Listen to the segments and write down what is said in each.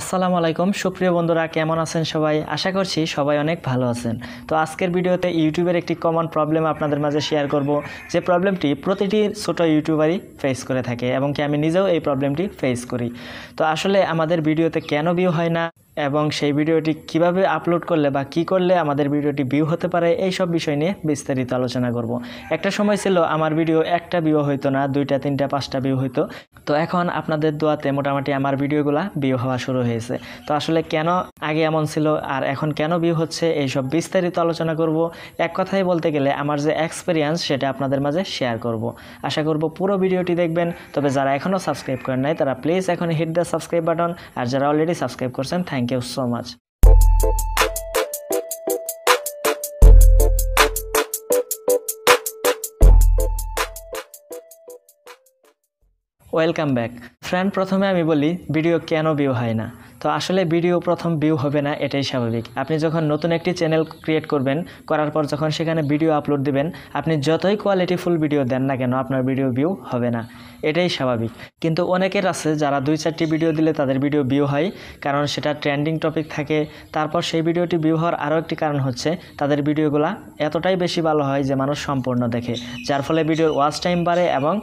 আসসালামু আলাইকুম সুপ্রিয় বন্ধুরা কেমন আছেন সবাই আশা করছি সবাই অনেক ভালো আছেন তো আজকের ভিডিওতে ইউটিউবের একটি কমন প্রবলেম আপনাদের মাঝে শেয়ার করব যে প্রবলেমটি প্রতিটি ছোট ইউটিউবারই ফেস করে থাকে এবং কি আমি নিজেও এই প্রবলেমটি ফেস করি তো আসলে আমাদের ভিডিওতে কেন ভিউ হয় না এবং সেই ভিডিওটি কিভাবে আপলোড করলে বা কি করলে আমাদের ভিডিওটি ভিউ হতে পারে এই সব বিষয় নিয়ে বিস্তারিত আলোচনা করব একটা সময় ছিল আমার ভিডিও একটা ভিউ হইতো না দুইটা তিনটা পাঁচটা ভিউ হইতো তো এখন আপনাদের দোয়াতে মোটামুটি আমার ভিডিওগুলা ভিউ হওয়া শুরু হয়েছে তো আসলে কেন আগে এমন ছিল আর এখন কেন ভিউ হচ্ছে এই সব বিস্তারিত আলোচনা করব এক কথায় বলতে গেলে আমার যে এক্সপিরিয়েন্স সেটা আপনাদের মাঝে শেয়ার করব আশা করব পুরো ভিডিওটি দেখবেন তবে যারা এখনও সাবস্ক্রাইব করেন নাই তারা প্লিজ এখন হিট দ্য সাবস্ক্রাইব বাটন আর যারা অলরেডি সাবস্ক্রাইব করছেন thank Thank you so much. Welcome back. Friend প্রথমে আমি বলি ভিডিও কেন ভিউ হয় না তো আসলে ভিডিও প্রথম ভিউ হবে না এটাই স্বাভাবিক আপনি যখন নতুন একটি চ্যানেল ক্রিয়েট করবেন করার পর যখন সেখানে ভিডিও আপলোড দিবেন আপনি যতই কোয়ালিটিফুল ভিডিও দেন না কেন আপনার ভিডিও ভিউ হবে না এটাই স্বাভাবিক কিন্তু অনেকের আছে যারা দুই চারটি ভিডিও দিলে তাদের ভিডিও ভিউ হয় কারণ সেটা ট্রেন্ডিং টপিক থাকে তারপর সেই ভিডিওটি ভিউ হওয়ার আরও একটি কারণ হচ্ছে তাদের ভিডিওগুলা এতটাই বেশি ভালো হয় যে মানুষ সম্পূর্ণ দেখে যার ফলে ভিডিওর ওয়াচ টাইম বাড়ে এবং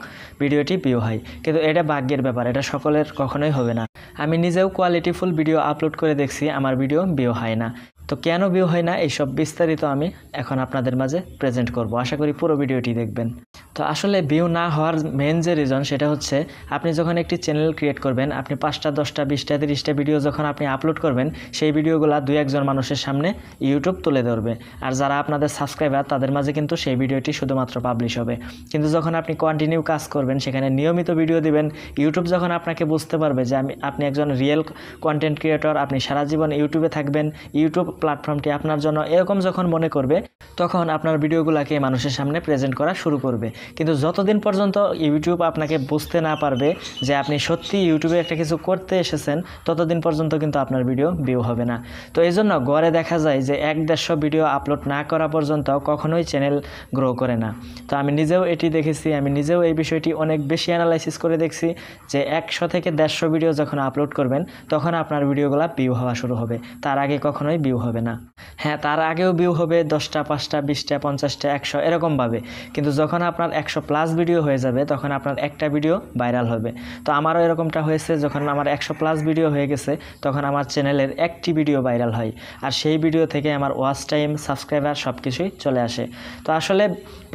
ভিডিওটি ভিউ হয় কিন্তু এটা ভাগ্যের ব্যাপার এটা এটা সকলের কখনোই হবে না আমি নিজেও কোয়ালিটিফুল ভিডিও আপলোড করে দেখছি আমার ভিডিও ভিউ হয় না তো কেন ভিউ হয় না এইসব বিস্তারিত আমি এখন আপনাদের মাঝে প্রেজেন্ট করব আশা করি পুরো ভিডিওটি দেখবেন তো আসলে ভিউ না হওয়ার মেন যে রিজন সেটা হচ্ছে আপনি যখন একটি চ্যানেল ক্রিয়েট করবেন আপনি পাঁচটা দশটা বিশটা তিরিশটা ভিডিও যখন আপনি আপলোড করবেন সেই ভিডিওগুলো দুই একজন মানুষের সামনে ইউটিউব তুলে ধরবে আর যারা আপনাদের সাবস্ক্রাইবার তাদের মাঝে কিন্তু সেই ভিডিওটি শুধুমাত্র পাবলিশ হবে কিন্তু যখন আপনি কন্টিনিউ কাজ করবেন সেখানে নিয়মিত ভিডিও দিবেন ইউটিউব যখন আপনাকে বুঝতে পারবে যে আমি আপনি একজন রিয়েল কন্টেন্ট ক্রিয়েটর আপনি সারা জীবন ইউটিউবে থাকবেন ইউটিউব প্ল্যাটফর্মটি আপনার জন্য এরকম যখন মনে করবে তখন আপনার ভিডিওগুলোকে মানুষের সামনে প্রেজেন্ট করা শুরু করবে কিন্তু যতদিন পর্যন্ত ইউটিউব আপনাকে বুঝতে না পারবে যে আপনি সত্যি ইউটিউবে একটা কিছু করতে এসেছেন ততদিন পর্যন্ত কিন্তু আপনার ভিডিও ভিউ হবে না তো এই জন্য গড়ে দেখা যায় যে এক দেড়শো ভিডিও আপলোড না করা পর্যন্ত কখনোই চ্যানেল গ্রো করে না তো আমি নিজেও এটি দেখেছি আমি নিজেও এই বিষয়টি অনেক বেশি অ্যানালাইসিস করে দেখছি যে একশো থেকে দেড়শো ভিডিও যখন আপলোড করবেন তখন আপনার ভিডিওগুলো ভিউ হওয়া শুরু হবে তার আগে কখনোই ভিউ হবে না হ্যাঁ তার আগেও ভিউ হবে দশটা পাঁচটা পাঁচটা বিশটা পঞ্চাশটা একশো এরকমভাবে কিন্তু যখন আপনার একশো প্লাস ভিডিও হয়ে যাবে তখন আপনার একটা ভিডিও ভাইরাল হবে তো আমারও এরকমটা হয়েছে যখন আমার একশো প্লাস ভিডিও হয়ে গেছে তখন আমার চ্যানেলের একটি ভিডিও ভাইরাল হয় আর সেই ভিডিও থেকে আমার ওয়াচ টাইম সাবস্ক্রাইবার সব কিছুই চলে আসে তো আসলে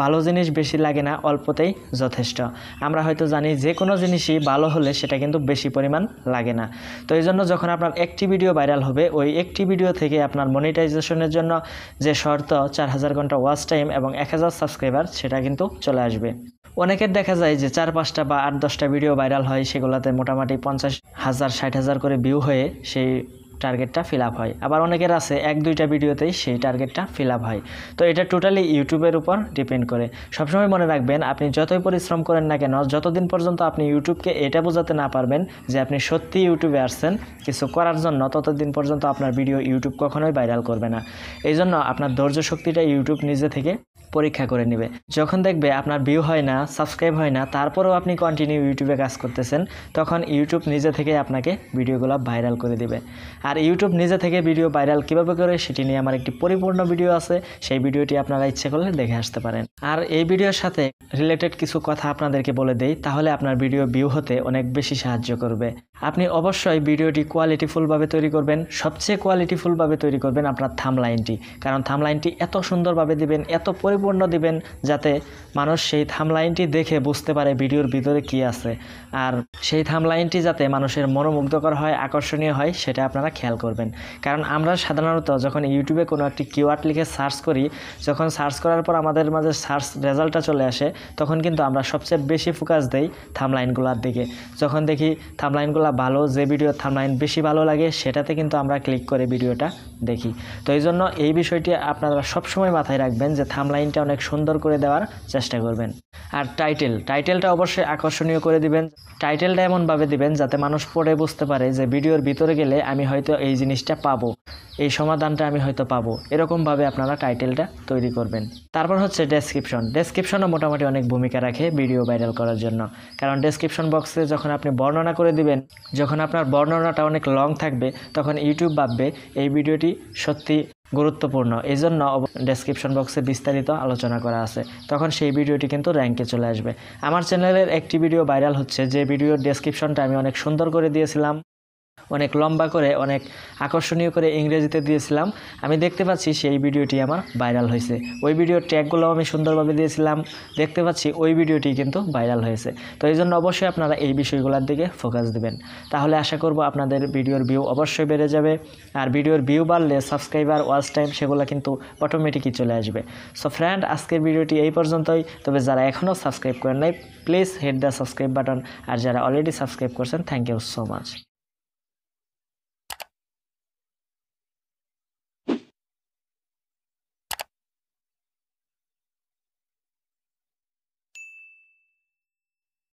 ভালো জিনিস বেশি লাগে না অল্পতেই যথেষ্ট আমরা হয়তো জানি যে কোনো জিনিসই ভালো হলে সেটা কিন্তু বেশি পরিমাণ লাগে না তো এই জন্য যখন আপনার একটি ভিডিও ভাইরাল হবে ওই একটি ভিডিও থেকে আপনার মনিটাইজেশনের জন্য যে শর্ত চার হাজার ঘন্টা ওয়াচ টাইম এবং এক হাজার সাবস্ক্রাইবার সেটা কিন্তু চলে আসবে অনেকের দেখা যায় যে চার পাঁচটা বা আট দশটা ভিডিও ভাইরাল হয় সেগুলোতে মোটামুটি পঞ্চাশ হাজার ষাট হাজার করে ভিউ হয়ে সেই টার্গেটটা ফিল আপ হয় আবার অনেকের আছে এক দুইটা ভিডিওতেই সেই টার্গেটটা ফিল আপ হয় তো এটা টোটালি ইউটিউবের উপর ডিপেন্ড করে সবসময় মনে রাখবেন আপনি যতই পরিশ্রম করেন না কেন যতদিন পর্যন্ত আপনি ইউটিউবকে এটা বোঝাতে না পারবেন যে আপনি সত্যি ইউটিউবে আসছেন কিছু করার জন্য ততদিন পর্যন্ত আপনার ভিডিও ইউটিউব কখনোই ভাইরাল করবে না এই জন্য আপনার ধৈর্য শক্তিটা ইউটিউব নিজে থেকে পরীক্ষা করে নেবে যখন দেখবে আপনার ভিউ হয় না সাবস্ক্রাইব হয় না তারপরেও আপনি কন্টিনিউ ইউটিউবে কাজ করতেছেন তখন ইউটিউব নিজে থেকে আপনাকে ভিডিওগুলো ভাইরাল করে দিবে আর ইউটিউব নিজে থেকে ভিডিও ভাইরাল কীভাবে করে সেটি নিয়ে আমার একটি পরিপূর্ণ ভিডিও আছে সেই ভিডিওটি আপনারা ইচ্ছে করলে দেখে আসতে পারেন আর এই ভিডিওর সাথে রিলেটেড কিছু কথা আপনাদেরকে বলে দেই তাহলে আপনার ভিডিও ভিউ হতে অনেক বেশি সাহায্য করবে আপনি অবশ্যই ভিডিওটি কোয়ালিটিফুলভাবে তৈরি করবেন সবচেয়ে কোয়ালিটিফুলভাবে তৈরি করবেন আপনার থামলাইনটি কারণ থামলাইনটি এত সুন্দরভাবে দিবেন এত পরিপূর্ণ দিবেন যাতে মানুষ সেই থামলাইনটি দেখে বুঝতে পারে ভিডিওর ভিতরে কি আছে আর সেই থামলাইনটি যাতে মানুষের মনোমুগ্ধকর হয় আকর্ষণীয় হয় সেটা আপনারা খেয়াল করবেন কারণ আমরা সাধারণত যখন ইউটিউবে কোনো একটি কিওয়ার্ড লিখে সার্চ করি যখন সার্চ করার পর আমাদের মাঝে সার্চ রেজাল্টটা চলে আসে তখন কিন্তু আমরা সবচেয়ে বেশি ফোকাস দেই থামলাইনগুলোর দিকে যখন দেখি থামলাইনগুলো ভালো যে ভিডিও থামলাইন বেশি ভালো লাগে সেটাতে কিন্তু আমরা ক্লিক করে ভিডিওটা দেখি তো এই জন্য এই বিষয়টি আপনারা সবসময় মাথায় রাখবেন যে থামলাইনটা অনেক সুন্দর করে দেওয়ার চেষ্টা করবেন আর টাইটেল টাইটেলটা অবশ্যই আকর্ষণীয় করে দিবেন টাইটেলটা এমনভাবে দিবেন যাতে মানুষ পড়ে বুঝতে পারে যে ভিডিওর ভিতরে গেলে আমি হয়তো এই জিনিসটা পাবো এই সমাধানটা আমি হয়তো পাবো এরকমভাবে আপনারা টাইটেলটা তৈরি করবেন তারপর হচ্ছে ডেস্ক ডেসক্রিপশন ডেসক্রিপশনও মোটামুটি অনেক ভূমিকা রাখে ভিডিও ভাইরাল করার জন্য কারণ ডেসক্রিপশন বক্সে যখন আপনি বর্ণনা করে দিবেন যখন আপনার বর্ণনাটা অনেক লং থাকবে তখন ইউটিউব ভাববে এই ভিডিওটি সত্যি গুরুত্বপূর্ণ এই জন্য ডেসক্রিপশন বক্সে বিস্তারিত আলোচনা করা আছে তখন সেই ভিডিওটি কিন্তু র্যাঙ্কে চলে আসবে আমার চ্যানেলের একটি ভিডিও ভাইরাল হচ্ছে যে ভিডিওর ডেসক্রিপশনটা আমি অনেক সুন্দর করে দিয়েছিলাম অনেক লম্বা করে অনেক আকর্ষণীয় করে ইংরেজিতে দিয়েছিলাম আমি দেখতে পাচ্ছি সেই ভিডিওটি আমার ভাইরাল হয়েছে ওই ভিডিওর ট্র্যাকগুলো আমি সুন্দরভাবে দিয়েছিলাম দেখতে পাচ্ছি ওই ভিডিওটি কিন্তু ভাইরাল হয়েছে তো এই জন্য অবশ্যই আপনারা এই বিষয়গুলোর দিকে ফোকাস দেবেন তাহলে আশা করব আপনাদের ভিডিওর ভিউ অবশ্যই বেড়ে যাবে আর ভিডিওর ভিউ বাড়লে সাবস্ক্রাইবার ওয়াচ টাইম সেগুলো কিন্তু অটোমেটিকই চলে আসবে সো ফ্রেন্ড আজকের ভিডিওটি এই পর্যন্তই তবে যারা এখনও সাবস্ক্রাইব করেন নাই please hit the subscribe button আর যারা অলরেডি সাবস্ক্রাইব করছেন থ্যাংক ইউ সো মাচ